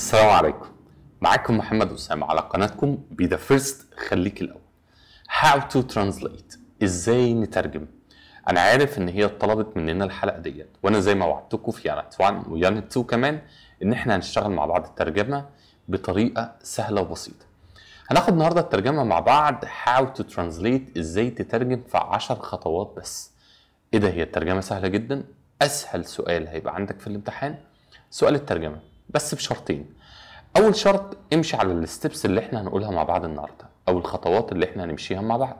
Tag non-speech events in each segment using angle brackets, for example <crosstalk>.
السلام عليكم معاكم محمد أسامة على قناتكم بي ذا فيرست خليك الأول How to translate إزاي نترجم أنا عارف إن هي طلبت مننا الحلقة ديت وأنا زي ما وعدتكم في يانت 1 ويانت 2 كمان إن إحنا هنشتغل مع بعض الترجمة بطريقة سهلة وبسيطة هناخد النهاردة الترجمة مع بعض How to translate إزاي تترجم في 10 خطوات بس إيه ده هي الترجمة سهلة جدا أسهل سؤال هيبقى عندك في الامتحان سؤال الترجمة بس بشرطين اول شرط امشي على الستبس اللي احنا هنقولها مع بعض النهارده او الخطوات اللي احنا هنمشيها مع بعض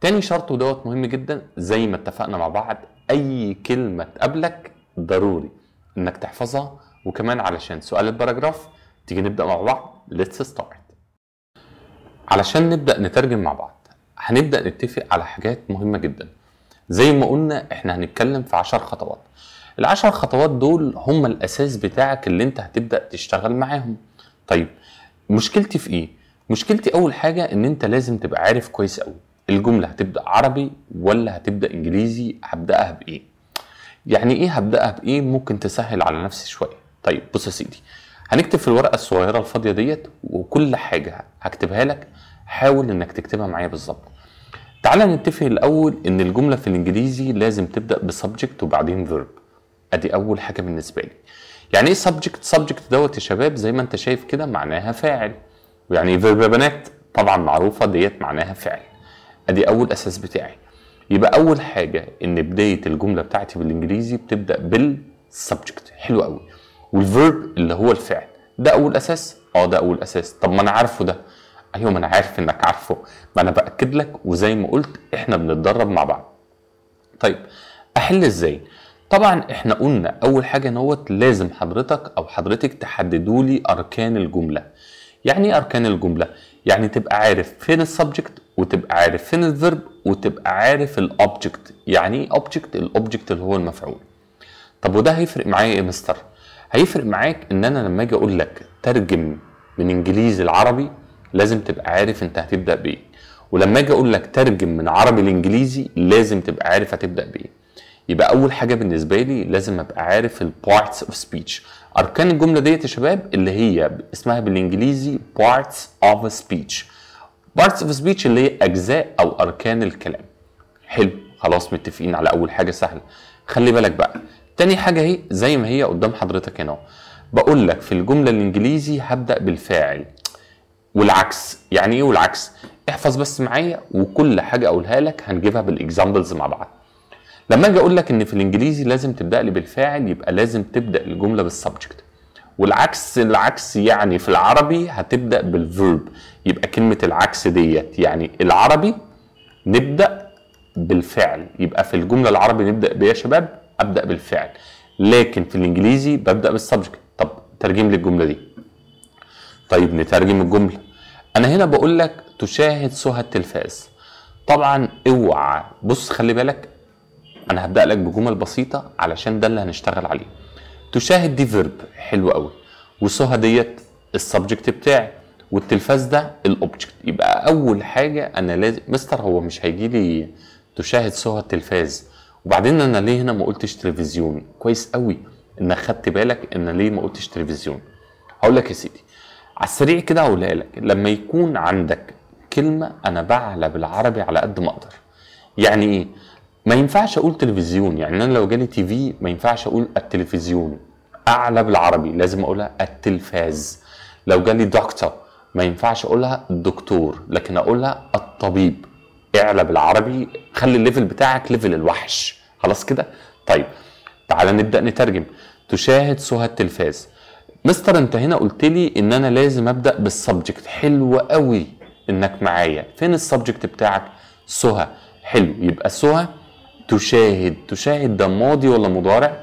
تاني شرط ودوت مهم جدا زي ما اتفقنا مع بعض اي كلمه تقابلك ضروري انك تحفظها وكمان علشان سؤال الباراجراف تيجي نبدا مع بعض let's start علشان نبدا نترجم مع بعض هنبدا نتفق على حاجات مهمه جدا زي ما قلنا احنا هنتكلم في 10 خطوات العشر خطوات دول هم الاساس بتاعك اللي انت هتبدا تشتغل معاهم طيب مشكلتي في ايه مشكلتي اول حاجه ان انت لازم تبقى عارف كويس قوي الجمله هتبدا عربي ولا هتبدا انجليزي هبداها بايه يعني ايه هبداها بايه ممكن تسهل على نفسي شويه طيب بص يا سيدي هنكتب في الورقه الصغيره الفاضيه ديت وكل حاجه هكتبها لك حاول انك تكتبها معايا بالظبط تعال نتفق الاول ان الجمله في الانجليزي لازم تبدا بسبجكت وبعدين فيرب ادي اول حاجه بالنسبه لي يعني ايه سبجكت سبجكت دوت يا شباب زي ما انت شايف كده معناها فاعل ويعني فيرب بنات طبعا معروفه ديت معناها فعل ادي اول اساس بتاعي يبقى اول حاجه ان بدايه الجمله بتاعتي بالانجليزي بتبدا بالسبجكت حلو قوي والفيرب اللي هو الفعل ده اول اساس اه ده اول اساس طب ما انا عارفه ده ايوه ما انا عارف انك عارفه ما انا باكد لك وزي ما قلت احنا بنتدرب مع بعض طيب احل ازاي طبعا احنا قلنا اول حاجه نوت لازم حضرتك او حضرتك تحددوا لي اركان الجمله يعني ايه اركان الجمله يعني تبقى عارف فين السبجكت وتبقى عارف فين الفيرب وتبقى عارف الاوبجكت يعني ايه اوبجكت الاوبجكت اللي هو المفعول طب وده هيفرق معايا ايه مستر هيفرق معاك ان انا لما اجي اقول لك ترجم من انجليزي لعربي لازم تبقى عارف انت هتبدا بايه ولما اجي اقول لك ترجم من عربي لانجليزي لازم تبقى عارف هتبدا بايه يبقى اول حاجه بالنسبه لي لازم ابقى عارف البارتس اوف سبيتش اركان الجمله ديت يا شباب اللي هي اسمها بالانجليزي بارتس اوف سبيتش بارتس اوف سبيتش اللي هي اجزاء او اركان الكلام حلو خلاص متفقين على اول حاجه سهله خلي بالك بقى تاني حاجه اهي زي ما هي قدام حضرتك هنا بقول لك في الجمله الانجليزي هبدا بالفاعل والعكس يعني ايه والعكس احفظ بس معايا وكل حاجه اقولها لك هنجيبها بالاكزامبلز مع بعض لما اجي اقول لك ان في الانجليزي لازم تبدا لي بالفاعل يبقى لازم تبدا الجمله بالسبجكت والعكس العكس يعني في العربي هتبدا بالفيرب يبقى كلمه العكس ديت يعني العربي نبدا بالفعل يبقى في الجمله العربي نبدا بيا شباب ابدا بالفعل لكن في الانجليزي ببدا بالسبجكت طب ترجم لي الجمله دي طيب نترجم الجمله انا هنا بقول لك تشاهد سهى التلفاز طبعا اوعى بص خلي بالك انا هبدا لك بجمل بسيطه علشان ده اللي هنشتغل عليه تشاهد دي فيرب حلو قوي وسهى ديت السبجكت بتاعي والتلفاز ده الاوبجكت يبقى اول حاجه انا لازم مستر هو مش هيجي لي تشاهد سهى التلفاز وبعدين انا ليه هنا ما قلتش تلفزيون كويس قوي انك خدت بالك ان ليه ما قلتش تلفزيون هقول لك يا سيدي على السريع كده هقولها لك لما يكون عندك كلمه انا بعلى بالعربي على قد ما اقدر يعني ايه ما ينفعش اقول تلفزيون يعني انا لو جالي تي في ما ينفعش اقول التلفزيون اعلى بالعربي لازم اقولها التلفاز لو جالي دكتور ما ينفعش اقولها الدكتور لكن اقولها الطبيب اعلى بالعربي خلي الليفل بتاعك ليفل الوحش خلاص كده طيب تعال نبدا نترجم تشاهد سهى التلفاز مستر انت هنا قلت لي ان انا لازم ابدا بالسبجكت حلو قوي انك معايا فين السبجكت بتاعك سهى حلو يبقى سهى تشاهد تشاهد ده ماضي ولا مضارع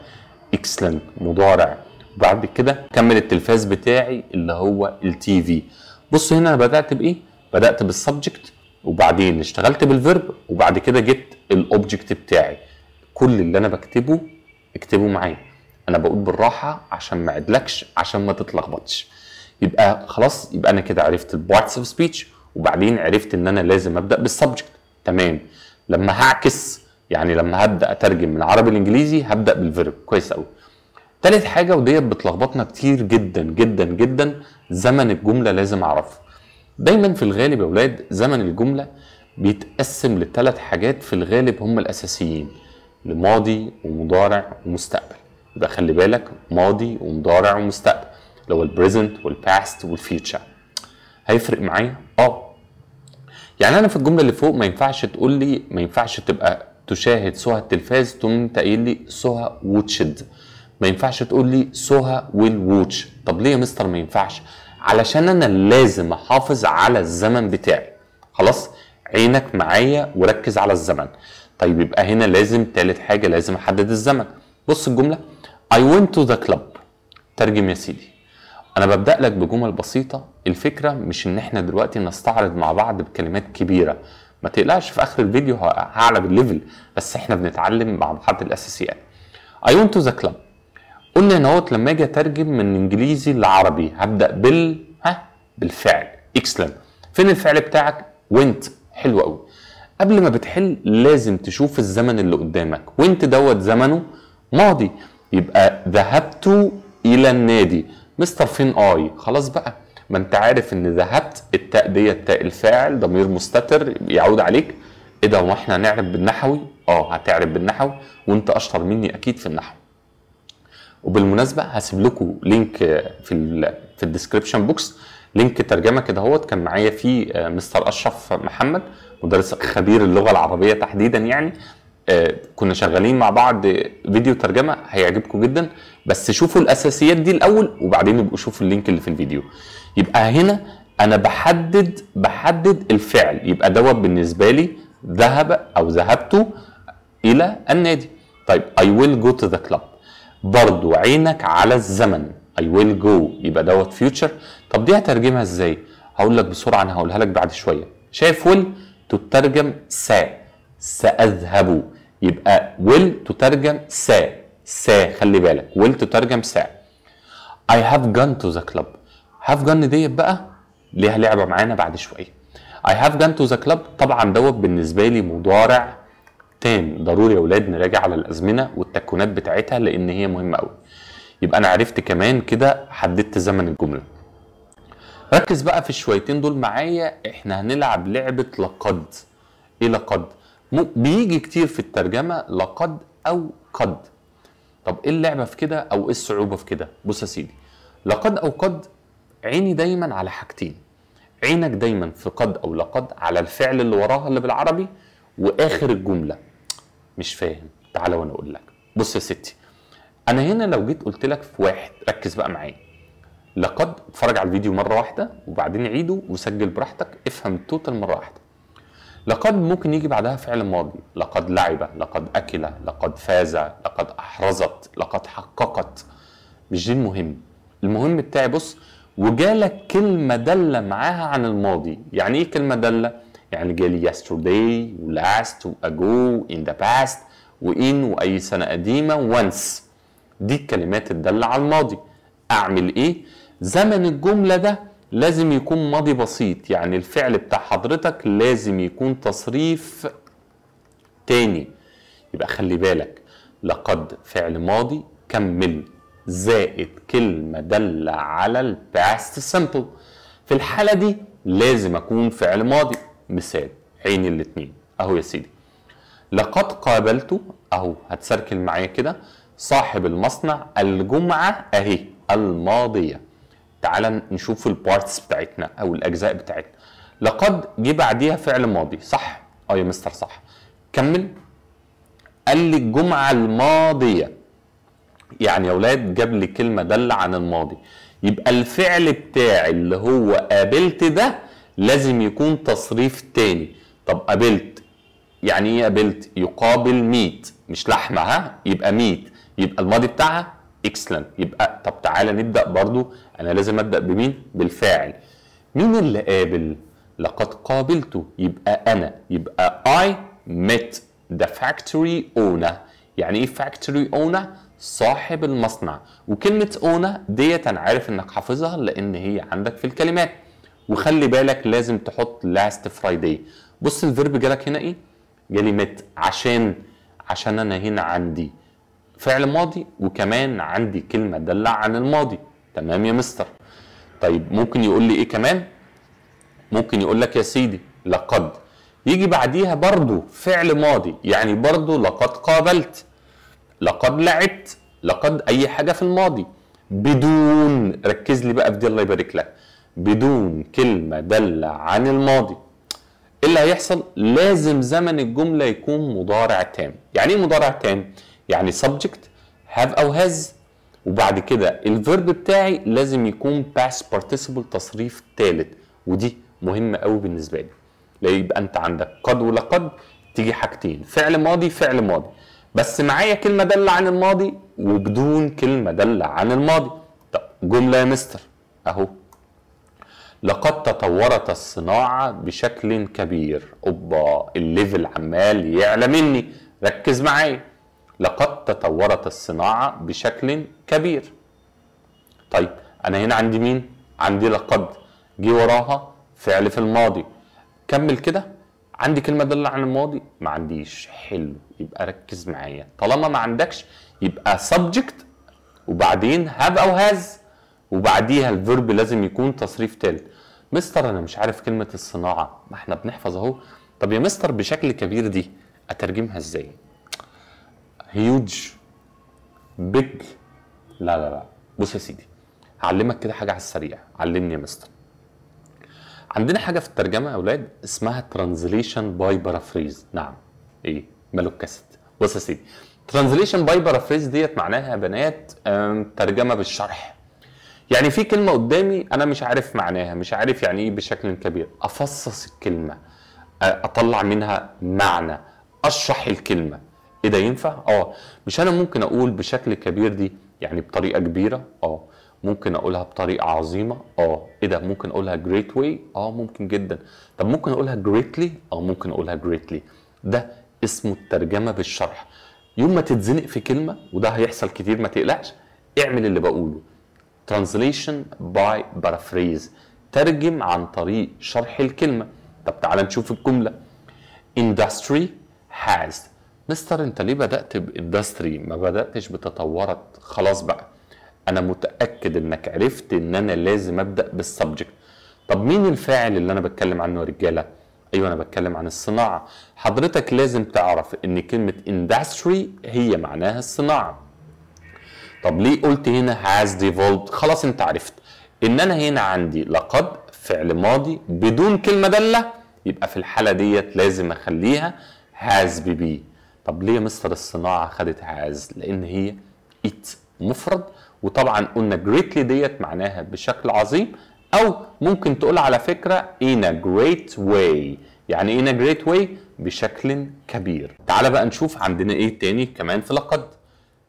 اكسلنت مضارع بعد كده كمل التلفاز بتاعي اللي هو التي في بص هنا انا بدات بايه بدات بالسبجكت وبعدين اشتغلت بالفيرب وبعد كده جبت الاوبجكت بتاعي كل اللي انا بكتبه اكتبه معايا انا بقول بالراحه عشان ما اعدلكش عشان ما تتلخبطش يبقى خلاص يبقى انا كده عرفت البارتس اوف سبيتش وبعدين عرفت ان انا لازم ابدا بالسبجكت تمام لما هعكس يعني لما هبدا اترجم من عربي لانجليزي هبدا بالفيرب كويس قوي تالت حاجه وديت بتلخبطنا كتير جدا جدا جدا زمن الجمله لازم اعرفه دايما في الغالب يا ولاد زمن الجمله بيتقسم لثلاث حاجات في الغالب هم الاساسيين لماضي ومضارع ومستقبل يبقى خلي بالك ماضي ومضارع ومستقبل اللي هو البريزنت والباست والفيوتشر هيفرق معايا اه يعني انا في الجمله اللي فوق ما ينفعش تقول لي ما ينفعش تبقى تشاهد سهى التلفاز تقوم انت قايل لي سهى ووتشد ما ينفعش تقول لي سهى ويل ووتش طب ليه يا مستر ما ينفعش علشان انا لازم احافظ على الزمن بتاعي خلاص عينك معايا وركز على الزمن طيب يبقى هنا لازم تالت حاجه لازم احدد الزمن بص الجمله I went to the club ترجم يا سيدي انا ببدا لك بجمل بسيطه الفكره مش ان احنا دلوقتي نستعرض مع بعض بكلمات كبيره ما تقلقش في اخر الفيديو هعلى بالليفل بس احنا بنتعلم مع بعض الاساسيات اي ونت تو ذا كلاب قلنا ان اهوت لما اجي اترجم من انجليزي لعربي هبدا بال ها بالفعل اكسلنت فين الفعل بتاعك وينت حلو قوي قبل ما بتحل لازم تشوف الزمن اللي قدامك وينت دوت زمنه ماضي يبقى ذهبت الى النادي مستر فين اي خلاص بقى ما انت عارف ان ذهبت التاء ديت تاء الفاعل ضمير مستتر يعود عليك ايه ده احنا هنعرف بالنحوي اه هتعرف بالنحو وانت اشطر مني اكيد في النحو وبالمناسبه هسيب لكم لينك في الـ في الديسكربشن بوكس لينك ترجمه كده اهوت كان معايا فيه آه، مستر اشرف محمد مدرس خبير اللغه العربيه تحديدا يعني آه، كنا شغالين مع بعض فيديو ترجمه هيعجبكم جدا بس شوفوا الاساسيات دي الاول وبعدين ابقوا شوفوا اللينك اللي في الفيديو يبقى هنا انا بحدد بحدد الفعل يبقى دوت بالنسبه لي ذهب او ذهبت الى النادي طيب اي ويل جو تو ذا كلاب برضو عينك على الزمن اي ويل جو يبقى دوت فيوتشر طب دي هترجمها ازاي هقول لك بسرعه انا هقولها لك بعد شويه شايف ويل تترجم سا ساذهب يبقى ويل تترجم سا سا خلي بالك ويل تترجم سا اي هاف جون تو ذا كلاب هاف جن ديت بقى ليها لعبه معانا بعد شويه اي هاف جن تو ذا كلاب طبعا دوت بالنسبه لي مضارع تام ضروري يا اولاد نراجع على الازمنه والتكونات بتاعتها لان هي مهمه قوي يبقى انا عرفت كمان كده حددت زمن الجمله ركز بقى في الشويتين دول معايا احنا هنلعب لعبه لقد ايه لقد بيجي كتير في الترجمه لقد او قد طب ايه اللعبه في كده او ايه الصعوبه في كده بص يا سيدي لقد او قد عيني دايما على حاجتين عينك دايما في قد او لقد على الفعل اللي وراها اللي بالعربي واخر الجمله مش فاهم تعالى وانا اقول لك بص يا ستي انا هنا لو جيت قلت لك في واحد ركز بقى معايا لقد اتفرج على الفيديو مره واحده وبعدين عيده وسجل براحتك افهم التوتال مره واحده لقد ممكن يجي بعدها فعل ماضي لقد لعب لقد اكل لقد فاز لقد احرزت لقد حققت مش دي المهم المهم بتاعي بص وجالك كلمة دالة معاها عن الماضي يعني ايه كلمة دالة؟ يعني جالي yesterday و last و ago in the past و in وأي سنة قديمة once دي الكلمات الدالة على الماضي أعمل ايه؟ زمن الجملة ده لازم يكون ماضي بسيط يعني الفعل بتاع حضرتك لازم يكون تصريف تاني يبقى خلي بالك لقد فعل ماضي كمل زائد كلمة دالة على الباست سمبل في الحالة دي لازم أكون فعل ماضي مثال عين الاتنين أهو يا سيدي لقد قابلت أهو هتسركل معايا كده صاحب المصنع الجمعة أهي الماضية تعال نشوف البارتس بتاعتنا أو الأجزاء بتاعتنا لقد جه بعديها فعل ماضي صح؟ أه يا مستر صح كمل قال لي الجمعة الماضية يعني يا اولاد جاب لي كلمه دل عن الماضي يبقى الفعل بتاعي اللي هو قابلت ده لازم يكون تصريف تاني طب قابلت يعني ايه قابلت يقابل ميت مش لحمه ها يبقى ميت يبقى الماضي بتاعها اكسلنت يبقى طب تعالى نبدا برضو انا لازم ابدا بمين بالفاعل مين اللي قابل لقد قابلته يبقى انا يبقى I met the factory owner يعني ايه factory owner صاحب المصنع وكلمة اونا ديت انا عارف انك حافظها لان هي عندك في الكلمات وخلي بالك لازم تحط last Friday بص الفيرب جالك هنا ايه جالي مت عشان عشان انا هنا عندي فعل ماضي وكمان عندي كلمة دلع عن الماضي تمام يا مستر طيب ممكن يقول لي ايه كمان ممكن يقول لك يا سيدي لقد يجي بعديها برضو فعل ماضي يعني برضو لقد قابلت لقد لعبت لقد اي حاجه في الماضي بدون ركز لي بقى في دي الله يبارك لك بدون كلمه داله عن الماضي ايه اللي هيحصل لازم زمن الجمله يكون مضارع تام يعني ايه مضارع تام يعني subject have او has وبعد كده الفيرب بتاعي لازم يكون past participle تصريف ثالث ودي مهمه قوي بالنسبه لي لا يبقى انت عندك قد ولقد تيجي حاجتين فعل ماضي فعل ماضي بس معايا كلمه داله عن الماضي وبدون كلمه داله عن الماضي طب جمله يا مستر اهو لقد تطورت الصناعه بشكل كبير اوبا الليفل عمال يعلى مني ركز معايا لقد تطورت الصناعه بشكل كبير طيب انا هنا عندي مين عندي لقد جه وراها فعل في الماضي كمل كده عندي كلمه تدل عن الماضي ما عنديش حلو يبقى ركز معايا طالما ما عندكش يبقى subject وبعدين هاف او هاز وبعديها الفيرب لازم يكون تصريف تالت مستر انا مش عارف كلمه الصناعه ما احنا بنحفظ اهو طب يا مستر بشكل كبير دي اترجمها ازاي هيوج بيج لا لا لا بص يا سيدي هعلمك كده حاجه على السريع علمني يا مستر عندنا حاجه في الترجمه يا اولاد اسمها ترانزليشن باي بارافريز نعم ايه ملوك كاسيت بص يا سيدي ترانزليشن باي بارافريز ديت معناها يا بنات ترجمه بالشرح يعني في كلمه قدامي انا مش عارف معناها مش عارف يعني ايه بشكل كبير افصص الكلمه آه، اطلع منها معنى اشرح الكلمه ايه ده ينفع اه مش انا ممكن اقول بشكل كبير دي يعني بطريقه كبيره اه ممكن اقولها بطريقه عظيمه اه ايه ده ممكن اقولها جريت واي اه ممكن جدا طب ممكن اقولها جريتلي اه ممكن اقولها جريتلي ده اسمه الترجمه بالشرح يوم ما تتزنق في كلمه وده هيحصل كتير ما تقلقش اعمل اللي بقوله ترانزليشن باي paraphrase ترجم عن طريق شرح الكلمه طب تعال نشوف الجمله industry has مستر انت ليه بدات باندستري ما بداتش بتطورت خلاص بقى انا متاكد انك عرفت ان انا لازم ابدا بالسبجكت طب مين الفاعل اللي انا بتكلم عنه يا رجاله ايوه انا بتكلم عن الصناعه حضرتك لازم تعرف ان كلمه اندستري هي معناها الصناعه طب ليه قلت هنا هاز ديفولد خلاص انت عرفت ان انا هنا عندي لقد فعل ماضي بدون كلمه داله يبقى في الحاله ديت لازم اخليها هاز بي بي طب ليه مستر الصناعه خدت هاز لان هي ات مفرد وطبعا قلنا greatly ديت معناها بشكل عظيم او ممكن تقول على فكره in a great way يعني in a great way بشكل كبير تعال بقى نشوف عندنا ايه تاني كمان في لقد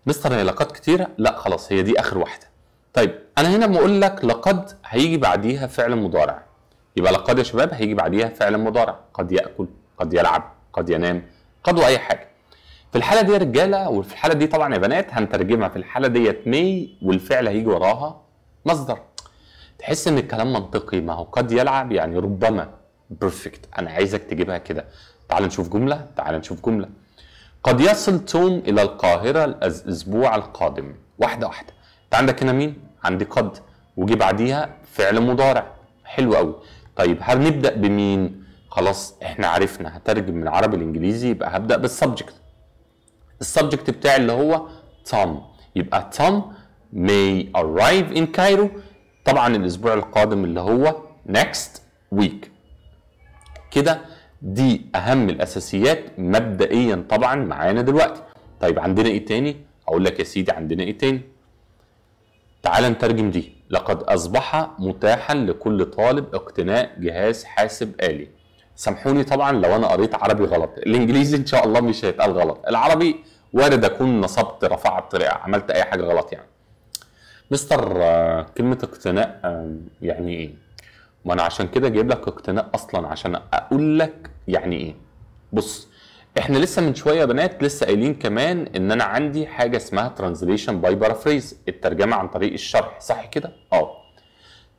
مستر هي لقد كتيره لا خلاص هي دي اخر واحده طيب انا هنا بقول لك لقد هيجي بعديها فعل مضارع يبقى لقد يا شباب هيجي بعديها فعل مضارع قد ياكل قد يلعب قد ينام قد اي حاجه في الحاله دي يا رجاله وفي الحاله دي طبعا يا بنات هنترجمها في الحاله ديت مي والفعل هيجي وراها مصدر تحس ان الكلام منطقي ما هو قد يلعب يعني ربما بيرفكت انا عايزك تجيبها كده تعال نشوف جمله تعال نشوف جمله قد يصل توم الى القاهره الاسبوع القادم واحده واحده انت عندك هنا مين عندي قد وجي بعديها فعل مضارع حلو قوي طيب هنبدا بمين خلاص احنا عرفنا هترجم من العربي الانجليزي يبقى هبدا بالسبجكت السبجكت بتاعي اللي هو تام يبقى تام may arrive in Cairo طبعا الاسبوع القادم اللي هو next week كده دي اهم الاساسيات مبدئيا طبعا معانا دلوقتي طيب عندنا ايه تاني اقول لك يا سيدي عندنا ايه تاني تعال نترجم دي لقد اصبح متاحا لكل طالب اقتناء جهاز حاسب آلي سامحوني طبعا لو انا قريت عربي غلط الانجليزي ان شاء الله مش هيتقال غلط العربي وارد اكون نصبت رفعت عملت اي حاجه غلط يعني مستر كلمه اقتناء يعني ايه ما انا عشان كده جايب لك اقتناء اصلا عشان اقول لك يعني ايه بص احنا لسه من شويه يا بنات لسه قايلين كمان ان انا عندي حاجه اسمها ترانزليشن باي بارافريز الترجمه عن طريق الشرح صح كده اه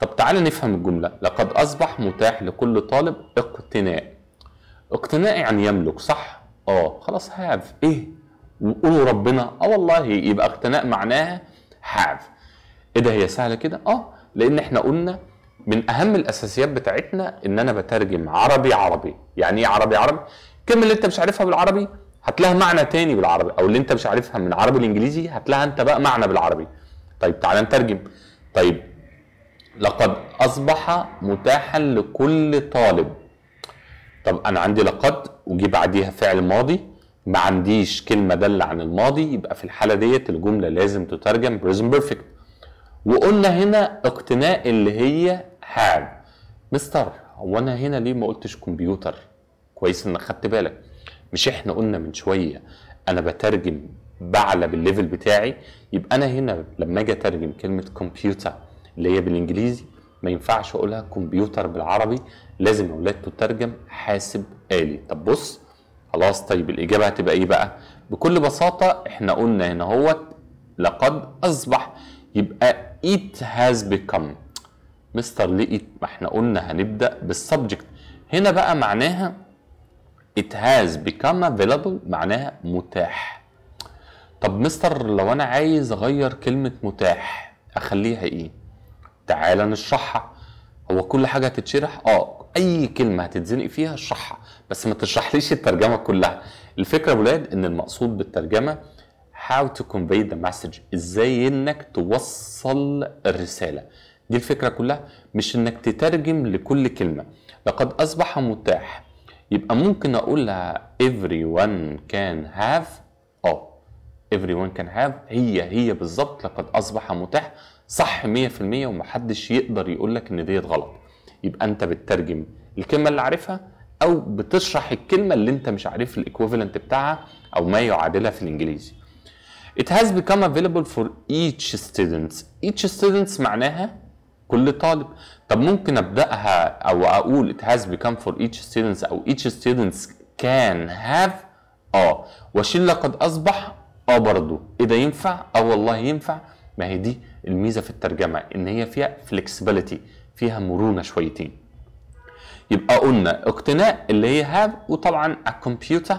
طب تعال نفهم الجملة لقد أصبح متاح لكل طالب اقتناء اقتناء يعني يملك صح؟ اه خلاص هاف ايه؟ وقولوا ربنا اه والله يبقى اقتناء معناها هاف ايه ده هي سهلة كده؟ اه لأن احنا قلنا من أهم الأساسيات بتاعتنا إن أنا بترجم عربي عربي يعني إيه عربي عربي؟ الكلمة اللي أنت مش عارفها بالعربي هتلاها معنى تاني بالعربي او اللي انت مش عارفها من عربي الانجليزي هتلاها انت بقى معنى بالعربي طيب تعالى نترجم طيب لقد أصبح متاحا لكل طالب طب أنا عندي لقد وجي بعديها فعل ماضي ما عنديش كلمة دالة عن الماضي يبقى في الحالة ديت الجملة لازم تترجم بريزن بيرفكت وقلنا هنا اقتناء اللي هي هاد مستر هو انا هنا ليه ما قلتش كمبيوتر كويس انك خدت بالك مش احنا قلنا من شويه انا بترجم بعلى بالليفل بتاعي يبقى انا هنا لما اجي اترجم كلمه كمبيوتر اللي هي بالانجليزي ما ينفعش اقولها كمبيوتر بالعربي لازم يا ولاد تترجم حاسب آلي طب بص خلاص طيب الاجابه هتبقى ايه بقى بكل بساطه احنا قلنا هنا هوت لقد اصبح يبقى it has become مستر لقيت ما احنا قلنا هنبدا بالسبجكت هنا بقى معناها it has become available معناها متاح طب مستر لو انا عايز اغير كلمه متاح اخليها ايه تعالى نشرحها هو كل حاجه هتتشرح اه اي كلمه هتتزنق فيها اشرحها بس ما تشرحليش الترجمه كلها الفكره يا ولاد ان المقصود بالترجمه how to convey the message ازاي انك توصل الرساله دي الفكره كلها مش انك تترجم لكل كلمه لقد اصبح متاح يبقى ممكن اقول لها everyone can have اه everyone can have هي هي بالظبط لقد اصبح متاح صح 100% ومحدش يقدر يقول لك ان ديت غلط يبقى انت بتترجم الكلمه اللي عارفها او بتشرح الكلمه اللي انت مش عارف الايكوفالنت بتاعها او ما يعادلها في الانجليزي It has become available for each student. each student معناها كل طالب طب ممكن ابداها او اقول it has become for each student او each student can have اه وشيل لقد اصبح اه برضه ايه ده ينفع اه والله ينفع ما هي دي الميزه في الترجمه ان هي فيها فلكسبيليتي فيها مرونه شويتين يبقى قلنا اقتناء اللي هي هاف وطبعا الكمبيوتر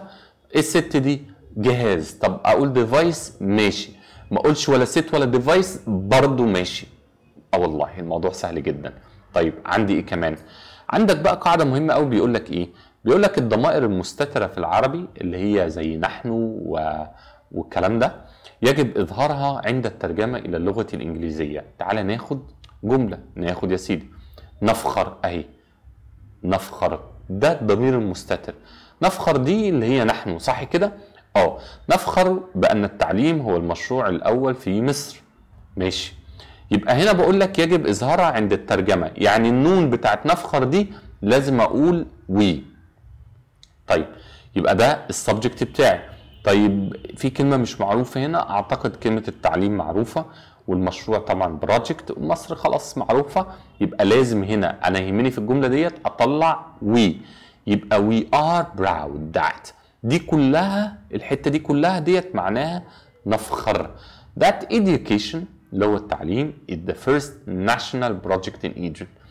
الست دي جهاز طب اقول ديفايس ماشي ما اقولش ولا ست ولا ديفايس برضه ماشي اه والله الموضوع سهل جدا طيب عندي ايه كمان عندك بقى قاعده مهمه قوي بيقول لك ايه بيقول لك الضمائر المستتره في العربي اللي هي زي نحن و... والكلام ده يجب إظهارها عند الترجمة إلى اللغة الإنجليزية تعال ناخد جملة ناخد يا سيدي نفخر أهي نفخر ده الضمير المستتر نفخر دي اللي هي نحن صح كده؟ اه نفخر بأن التعليم هو المشروع الأول في مصر ماشي يبقى هنا بقول لك يجب إظهارها عند الترجمة يعني النون بتاعت نفخر دي لازم أقول وي طيب يبقى ده السبجكت بتاعي طيب في كلمه مش معروفه هنا اعتقد كلمه التعليم معروفه والمشروع طبعا بروجكت مصر خلاص معروفه يبقى لازم هنا انا يهمني في الجمله ديت اطلع وي يبقى وي ار براود ذات دي كلها الحته دي كلها ديت معناها نفخر ذات education اللي هو التعليم is the first national project in Egypt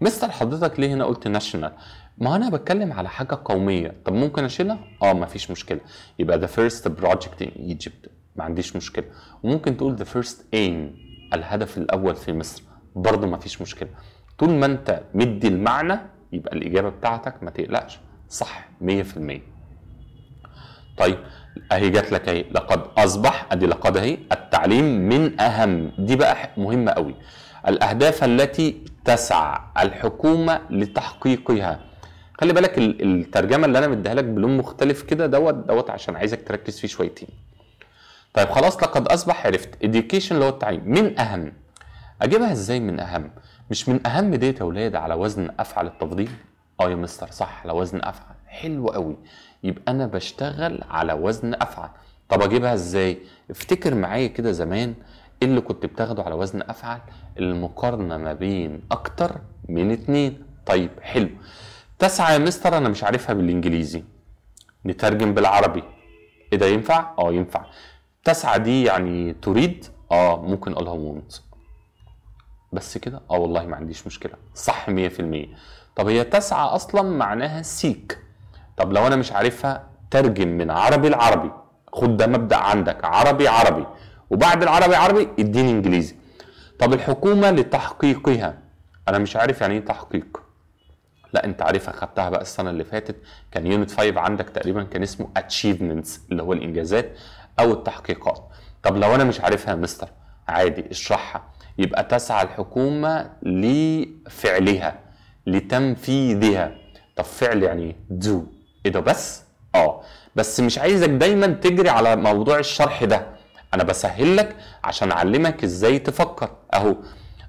مستر حضرتك ليه هنا قلت ناشونال ما انا بتكلم على حاجه قوميه طب ممكن اشيلها اه مفيش مشكله يبقى ذا فيرست بروجكت ان ايجيبت ما عنديش مشكله وممكن تقول ذا فيرست ايم الهدف الاول في مصر برضه مفيش مشكله طول ما انت مدي المعنى يبقى الاجابه بتاعتك ما تقلقش صح 100% طيب اهي جات لك اهي لقد اصبح ادي لقد اهي التعليم من اهم دي بقى مهمه قوي الاهداف التي تسعى الحكومه لتحقيقها خلي بالك الترجمه اللي انا مديها لك بلون مختلف كده دوت دوت عشان عايزك تركز فيه شويتين طيب خلاص لقد اصبح عرفت education اللي هو التعليم من اهم اجيبها ازاي من اهم مش من اهم ديت يا ولاد على وزن افعل التفضيل اه يا مستر صح على وزن افعل حلو قوي يبقى انا بشتغل على وزن افعل طب اجيبها ازاي افتكر معايا كده زمان اللي كنت بتاخده على وزن افعل المقارنه ما بين اكتر من اتنين طيب حلو تسعى يا مستر انا مش عارفها بالانجليزي نترجم بالعربي ايه ده ينفع اه ينفع تسعى دي يعني تريد اه ممكن اقولها وونت بس كده اه والله ما عنديش مشكله صح 100% طب هي تسعى اصلا معناها سيك طب لو انا مش عارفها ترجم من عربي لعربي خد ده مبدا عندك عربي عربي وبعد العربي عربي اديني انجليزي طب الحكومه لتحقيقها انا مش عارف يعني ايه تحقيق لا انت عارفها خدتها بقى السنه اللي فاتت كان يونت 5 عندك تقريبا كان اسمه اتشيفمنتس اللي هو الانجازات او التحقيقات طب لو انا مش عارفها يا مستر عادي اشرحها يبقى تسعى الحكومه لفعلها لتنفيذها طب فعل يعني ايه دو ايه ده بس اه بس مش عايزك دايما تجري على موضوع الشرح ده انا بسهل لك عشان اعلمك ازاي تفكر اهو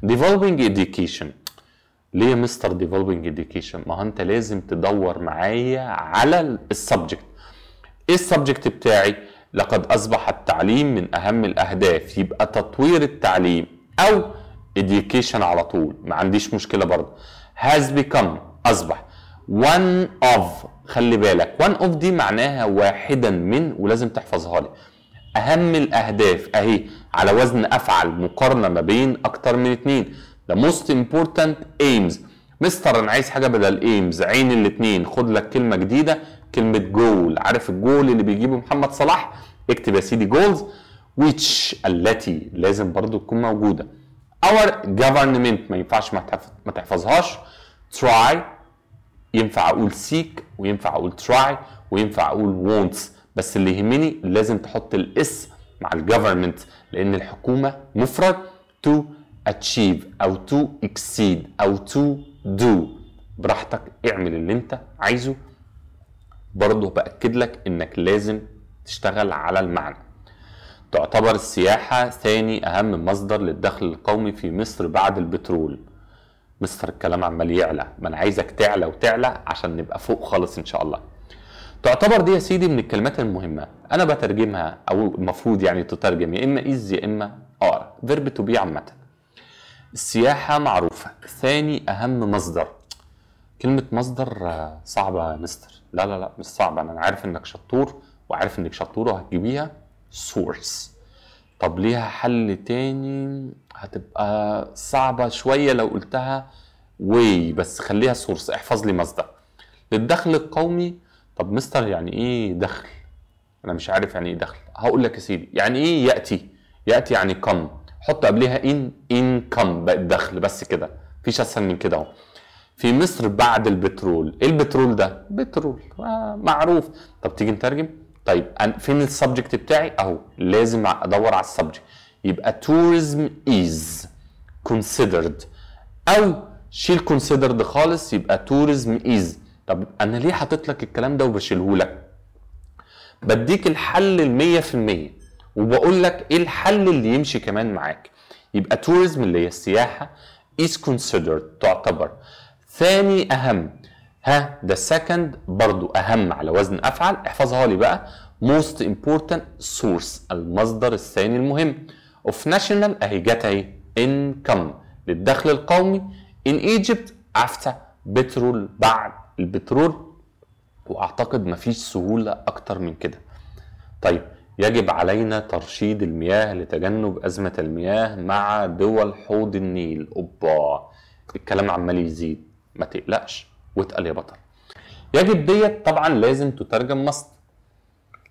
developing education ليه مستر ديفلوبينج اديوكيشن ما هو انت لازم تدور معايا على السبجكت ايه السبجكت بتاعي لقد اصبح التعليم من اهم الاهداف يبقى تطوير التعليم او اديوكيشن على طول ما عنديش مشكله برضه has become اصبح one of خلي بالك one of دي معناها واحدا من ولازم تحفظها لي اهم الاهداف اهي على وزن افعل مقارنه ما بين اكتر من اتنين ذا موست important ايمز مستر انا عايز حاجه بدل ايمز عين الاثنين خد لك كلمه جديده كلمه جول عارف الجول اللي بيجيبه محمد صلاح اكتب يا سيدي جولز ويتش التي لازم برضو تكون موجوده اور government ما ينفعش ما تحفظهاش تراي ينفع اقول سيك وينفع اقول تراي وينفع اقول وونتس بس اللي يهمني لازم تحط الاس مع الجفرمنت لان الحكومه مفرد تو achieve او to exceed او to do براحتك اعمل اللي انت عايزه برضه باكد لك انك لازم تشتغل على المعنى تعتبر السياحة ثاني أهم مصدر للدخل القومي في مصر بعد البترول مصر الكلام عمال يعلى ما أنا عايزك تعلى وتعلى عشان نبقى فوق خالص إن شاء الله تعتبر دي يا سيدي من الكلمات المهمة أنا بترجمها أو المفروض يعني تترجم يا إما إز يا إما آر فيرب تو بي عامة السياحة معروفة ثاني أهم مصدر كلمة مصدر آه، صعبة يا مستر لا لا لا مش صعبة أنا عارف إنك شطور وعارف إنك شطورة وهتجيبيها سورس طب ليها حل تاني هتبقى صعبة شوية لو قلتها واي بس خليها سورس احفظ لي مصدر للدخل القومي طب مستر يعني ايه دخل انا مش عارف يعني ايه دخل هقول لك يا سيدي يعني ايه ياتي ياتي يعني كم حط قبلها ان انكم بقت دخل بس كده مفيش اسهل من كده اهو في مصر بعد البترول ايه البترول ده بترول آه معروف طب تيجي نترجم طيب فين السبجكت بتاعي اهو لازم ادور على السبجكت يبقى tourism is considered او شيل considered خالص يبقى tourism is طب انا ليه حاطط لك الكلام ده وبشيله لك بديك الحل المية في المية وبقول لك ايه الحل اللي يمشي كمان معاك يبقى توريزم اللي هي السياحه is considered تعتبر ثاني اهم ها ده second برضو اهم على وزن افعل احفظها لي بقى most important source المصدر الثاني المهم of national اهي جت اهي income للدخل القومي in Egypt after petrol بعد البترول واعتقد مفيش سهوله اكتر من كده طيب يجب علينا ترشيد المياه لتجنب أزمة المياه مع دول حوض النيل أوبا الكلام عمال يزيد ما تقلقش واتقل يا بطل يجب ديت طبعا لازم تترجم مصدر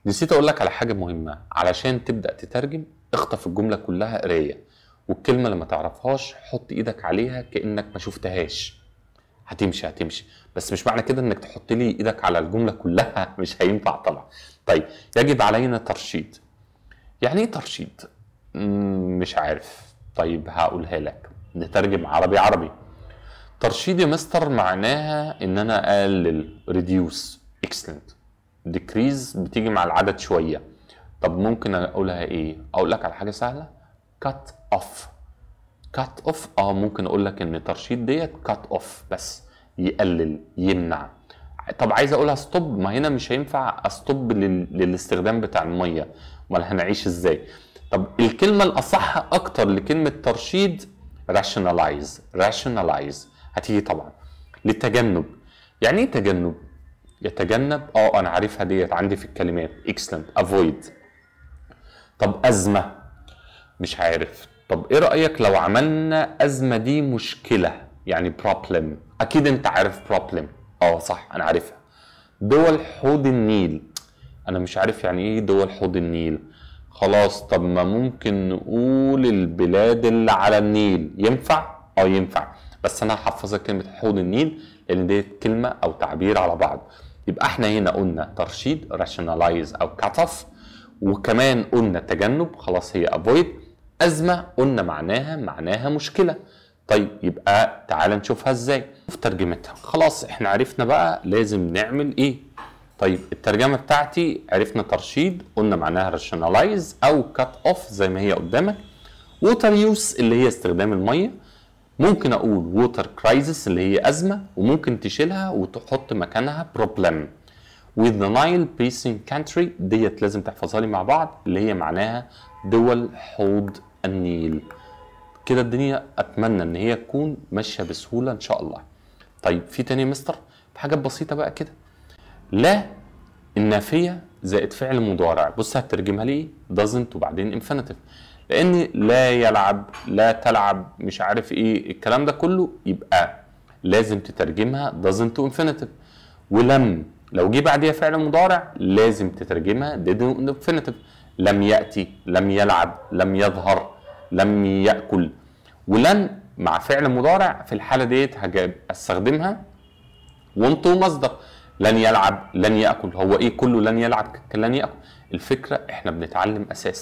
نسيت اقول لك على حاجه مهمه علشان تبدا تترجم اخطف الجمله كلها قرايه والكلمه اللي ما تعرفهاش حط ايدك عليها كانك ما شفتهاش هتمشي هتمشي بس مش معنى كده انك تحط لي ايدك على الجمله كلها <laughs> مش هينفع طبعا طيب يجب علينا ترشيد يعني ايه ترشيد مش عارف طيب هقولها لك نترجم عربي عربي ترشيد يا مستر معناها ان انا اقلل ريديوس اكسلنت ديكريز بتيجي مع العدد شويه طب ممكن اقولها ايه اقول لك على حاجه سهله كات اوف كات اوف اه ممكن اقول لك ان ترشيد ديت كات اوف بس يقلل يمنع طب عايز اقولها ستوب ما هنا مش هينفع استوب لل... للاستخدام بتاع الميه امال هنعيش ازاي طب الكلمه الاصح اكتر لكلمه ترشيد راشنالايز راشنالايز هتيجي طبعا للتجنب يعني ايه تجنب يتجنب اه انا عارفها ديت عندي في الكلمات اكسلنت افويد طب ازمه مش عارف طب ايه رايك لو عملنا ازمه دي مشكله يعني بروبلم اكيد انت عارف بروبلم اه صح انا عارفها دول حوض النيل انا مش عارف يعني ايه دول حوض النيل خلاص طب ما ممكن نقول البلاد اللي على النيل ينفع اه ينفع بس انا هحفظك كلمه حوض النيل لان دي كلمه او تعبير على بعض يبقى احنا هنا قلنا ترشيد راشونالايز او كاتف وكمان قلنا تجنب خلاص هي افويد أزمة قلنا معناها معناها مشكلة طيب يبقى تعال نشوفها ازاي في ترجمتها خلاص احنا عرفنا بقى لازم نعمل ايه طيب الترجمة بتاعتي عرفنا ترشيد قلنا معناها rationalize او كات اوف زي ما هي قدامك ووتر يوز اللي هي استخدام المية ممكن اقول ووتر كرايزس اللي هي ازمة وممكن تشيلها وتحط مكانها بروبلم with the Nile basin country ديت لازم تحفظها لي مع بعض اللي هي معناها دول حوض النيل كده الدنيا اتمنى ان هي تكون ماشيه بسهوله ان شاء الله طيب في تاني مستر حاجات بسيطه بقى كده لا النافيه زائد فعل مضارع بص هترجمها لي doesn't وبعدين infinitive لان لا يلعب لا تلعب مش عارف ايه الكلام ده كله يبقى لازم تترجمها doesn't infinitive ولم لو جه بعديها فعل مضارع لازم تترجمها didn't infinitive لم يأتي لم يلعب لم يظهر لم يأكل ولن مع فعل مضارع في الحالة ديت هستخدمها وانتو مصدر لن يلعب لن يأكل هو ايه كله لن يلعب لن يأكل الفكرة احنا بنتعلم اساس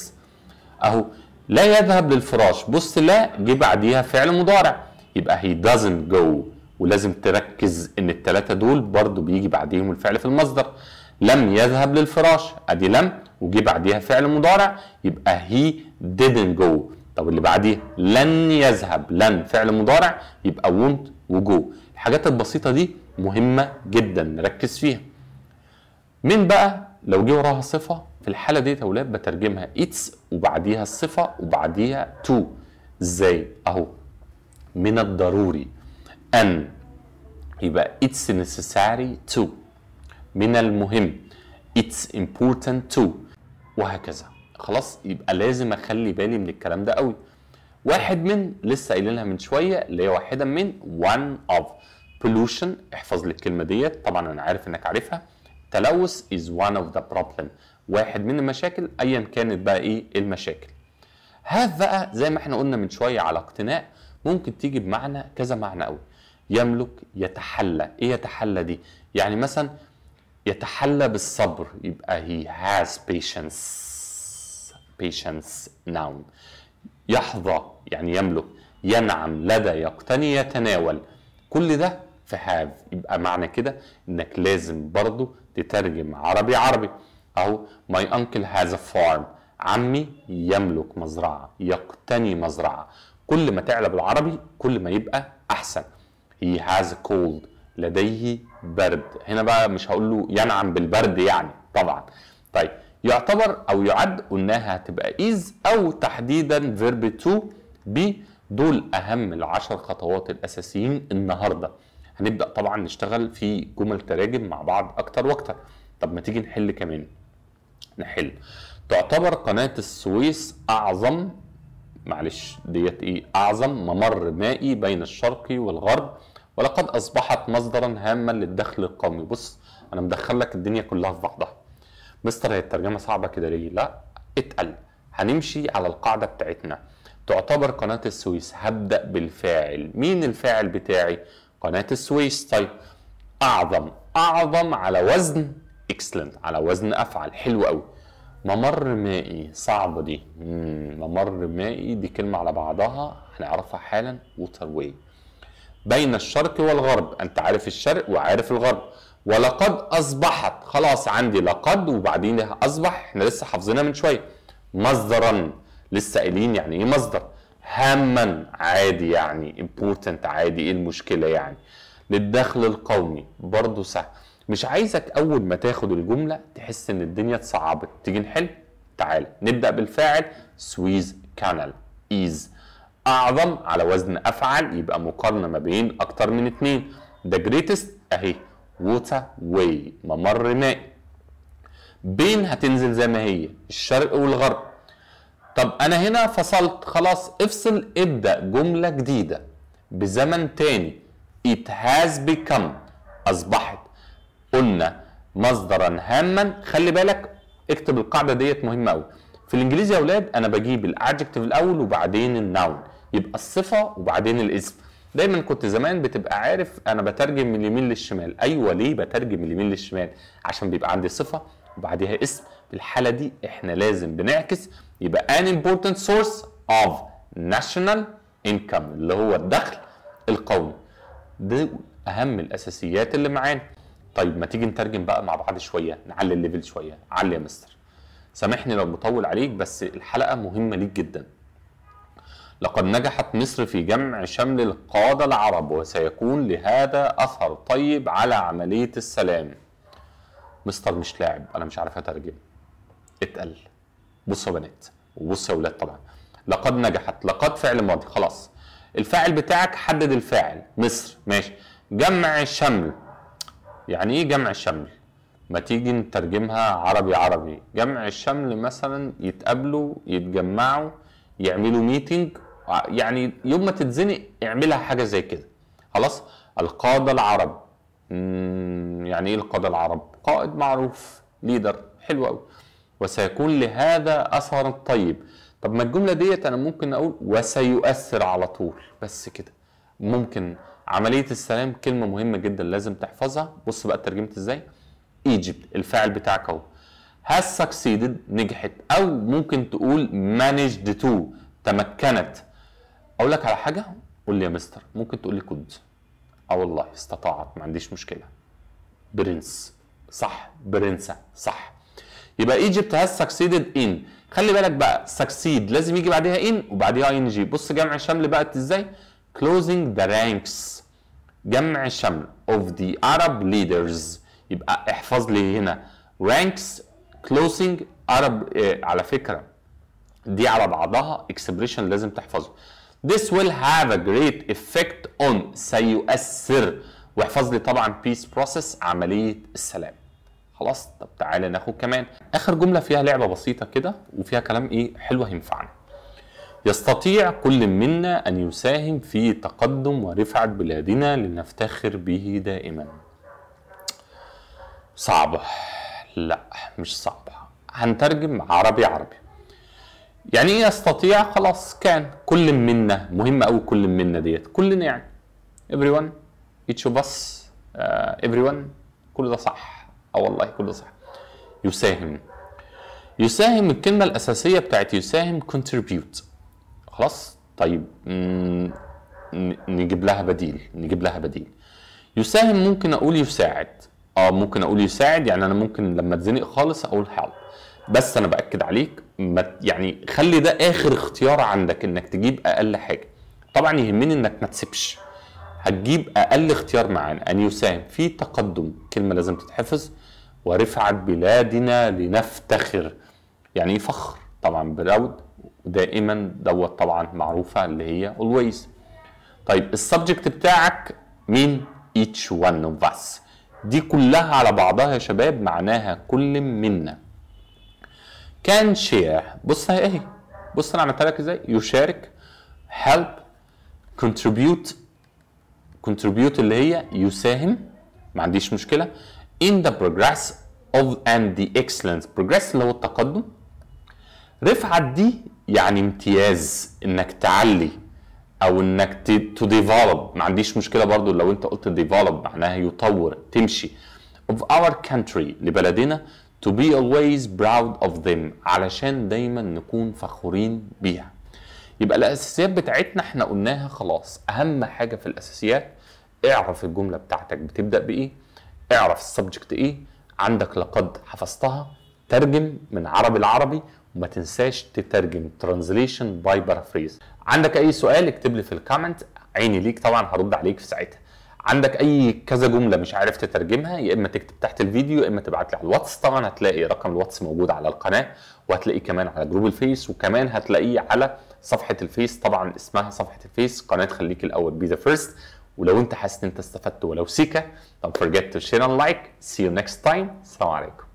اهو لا يذهب للفراش بص لا جه بعديها فعل مضارع يبقى he doesn't go ولازم تركز ان التلاتة دول برضو بيجي بعديهم الفعل في المصدر لم يذهب للفراش ادي لم وجي بعديها فعل مضارع يبقى هي didn't go طب اللي بعديه لن يذهب لن فعل مضارع يبقى won't وجو الحاجات البسيطة دي مهمة جدا نركز فيها مين بقى لو جه وراها صفة في الحالة دي يا بترجمها اتس وبعديها الصفة وبعديها تو ازاي اهو من الضروري ان يبقى it's necessary to من المهم it's important to وهكذا خلاص يبقى لازم اخلي بالي من الكلام ده قوي واحد من لسه قايلينها من شويه اللي هي واحده من one of pollution احفظ لي الكلمه ديت طبعا انا عارف انك عارفها تلوث is one of the problem واحد من المشاكل ايا كانت بقى ايه, إيه المشاكل هاف بقى زي ما احنا قلنا من شويه على اقتناء ممكن تيجي بمعنى كذا معنى قوي يملك يتحلى ايه يتحلى دي يعني مثلا يتحلى بالصبر يبقى he has patience patience noun يحظى يعني يملك ينعم لدى يقتني يتناول كل ده في have يبقى معنى كده انك لازم برضو تترجم عربي عربي اهو my uncle has a farm عمي يملك مزرعة يقتني مزرعة كل ما تعلى بالعربي كل ما يبقى احسن he has a cold لديه برد هنا بقى مش هقول له ينعم بالبرد يعني طبعا طيب يعتبر او يعد قلناها هتبقى ايز او تحديدا فيرب تو بي دول اهم العشر خطوات الاساسيين النهارده هنبدا طبعا نشتغل في جمل تراجم مع بعض اكتر واكتر طب ما تيجي نحل كمان نحل تعتبر قناه السويس اعظم معلش ديت ايه اعظم ممر مائي بين الشرق والغرب ولقد أصبحت مصدرا هاما للدخل القومي بص أنا مدخل لك الدنيا كلها في بعضها مستر هي الترجمة صعبة كده ليه لا اتقل هنمشي على القاعدة بتاعتنا تعتبر قناة السويس هبدأ بالفاعل مين الفاعل بتاعي قناة السويس طيب أعظم أعظم على وزن اكسلنت على وزن أفعل حلو قوي ممر مائي صعبة دي مم. ممر مائي دي كلمة على بعضها هنعرفها حالا ووتر واي بين الشرق والغرب انت عارف الشرق وعارف الغرب ولقد اصبحت خلاص عندي لقد وبعدين اصبح احنا لسه حافظينها من شويه مصدرا لسه قايلين يعني ايه مصدر هاما عادي يعني امبورتنت عادي ايه المشكله يعني للدخل القومي برضه سهل مش عايزك اول ما تاخد الجمله تحس ان الدنيا اتصعبت تيجي نحل تعال نبدا بالفاعل سويز كانال ايز اعظم على وزن افعل يبقى مقارنه ما بين اكتر من اتنين the greatest اهي water way ممر مائي بين هتنزل زي ما هي الشرق والغرب طب انا هنا فصلت خلاص افصل ابدا جمله جديده بزمن تاني it has become اصبحت قلنا مصدرا هاما خلي بالك اكتب القاعده ديت مهمه قوي في الانجليزي يا اولاد انا بجيب الادجكتيف الاول وبعدين الناون يبقى الصفه وبعدين الاسم دايما كنت زمان بتبقى عارف انا بترجم من اليمين للشمال ايوه ليه بترجم من اليمين للشمال عشان بيبقى عندي صفه وبعديها اسم في الحاله دي احنا لازم بنعكس يبقى an important source of national income اللي هو الدخل القومي دي اهم الاساسيات اللي معانا طيب ما تيجي نترجم بقى مع بعض شويه نعلي الليفل شويه علي يا مستر سامحني لو مطول عليك بس الحلقه مهمه ليك جدا لقد نجحت مصر في جمع شمل القادة العرب وسيكون لهذا أثر طيب على عملية السلام مستر مش لاعب أنا مش عارف أترجم اتقل بصوا يا بنات وبصوا يا ولاد طبعا لقد نجحت لقد فعل ماضي خلاص الفاعل بتاعك حدد الفاعل مصر ماشي جمع الشمل يعني ايه جمع الشمل ما تيجي نترجمها عربي عربي جمع الشمل مثلا يتقابلوا يتجمعوا يعملوا ميتنج يعني يوم ما تتزنق اعملها حاجه زي كده خلاص القاده العرب يعني ايه القاده العرب قائد معروف ليدر حلو قوي وسيكون لهذا اثر طيب طب ما الجمله ديت انا ممكن اقول وسيؤثر على طول بس كده ممكن عمليه السلام كلمه مهمه جدا لازم تحفظها بص بقى ترجمت ازاي ايجيبت الفاعل بتاعك اهو has succeeded نجحت او ممكن تقول managed to تمكنت اقول لك على حاجه قول لي يا مستر ممكن تقول لي كود اه والله استطاعت ما عنديش مشكله برنس صح برنسه صح يبقى ايجيبت هاز سكسيدد ان خلي بالك بقى سكسيد لازم يجي بعدها ان وبعدها ان جي بص جمع شمل بقى ازاي كلوزنج ذا رانكس جمع شمل اوف ذا عرب ليدرز يبقى احفظ لي هنا رانكس كلوزنج عرب على فكره دي على بعضها اكسبريشن لازم تحفظه This will have a great effect on سيؤثر واحفظ لي طبعا peace process عملية السلام خلاص طب تعالى ناخد كمان اخر جملة فيها لعبة بسيطة كده وفيها كلام ايه حلو هينفعنا يستطيع كل منا ان يساهم في تقدم ورفعة بلادنا لنفتخر به دائما صعبة لا مش صعبة هنترجم عربي عربي يعني ايه يستطيع خلاص كان كل منا مهم قوي كل منا ديت كلنا يعني everyone each of us uh, everyone كل ده صح اه والله كل ده صح يساهم يساهم الكلمه الاساسيه بتاعت يساهم contribute خلاص طيب نجيب لها بديل نجيب لها بديل يساهم ممكن اقول يساعد اه ممكن اقول يساعد يعني انا ممكن لما اتزنق خالص اقول help بس انا باكد عليك ما يعني خلي ده اخر اختيار عندك انك تجيب اقل حاجه طبعا يهمني انك ما تسيبش هتجيب اقل اختيار معانا ان يساهم في تقدم كلمه لازم تتحفظ ورفعت بلادنا لنفتخر يعني ايه فخر طبعا براود دائما دوت طبعا معروفه اللي هي اولويز طيب السبجكت بتاعك مين each one of us دي كلها على بعضها يا شباب معناها كل منا كان شير بص هي ايه بص انا عملتها لك ازاي يشارك هيلب كونتريبيوت كونتريبيوت اللي هي يساهم ما عنديش مشكله in the progress of and the excellence progress اللي هو التقدم رفعت دي يعني امتياز انك تعلي او انك تو ديفلوب ما عنديش مشكله برضو لو انت قلت ديفلوب معناها يطور تمشي of our country لبلدنا to be always proud of them علشان دايما نكون فخورين بيها يبقى الاساسيات بتاعتنا احنا قلناها خلاص اهم حاجه في الاساسيات اعرف الجمله بتاعتك بتبدا بايه اعرف السبجكت ايه عندك لقد حفظتها ترجم من عربي لعربي وما تنساش تترجم ترانزليشن باي بارافريز عندك اي سؤال اكتب لي في الكومنت عيني ليك طبعا هرد عليك في ساعتها عندك اي كذا جمله مش عارف تترجمها يا اما تكتب تحت الفيديو يا اما تبعت لي على الواتس طبعا هتلاقي رقم الواتس موجود على القناه وهتلاقيه كمان على جروب الفيس وكمان هتلاقيه على صفحه الفيس طبعا اسمها صفحه الفيس قناه خليك الاول بي ذا فيرست ولو انت حاسس ان انت استفدت ولو سيكا don't forget to share and like see you next time السلام عليكم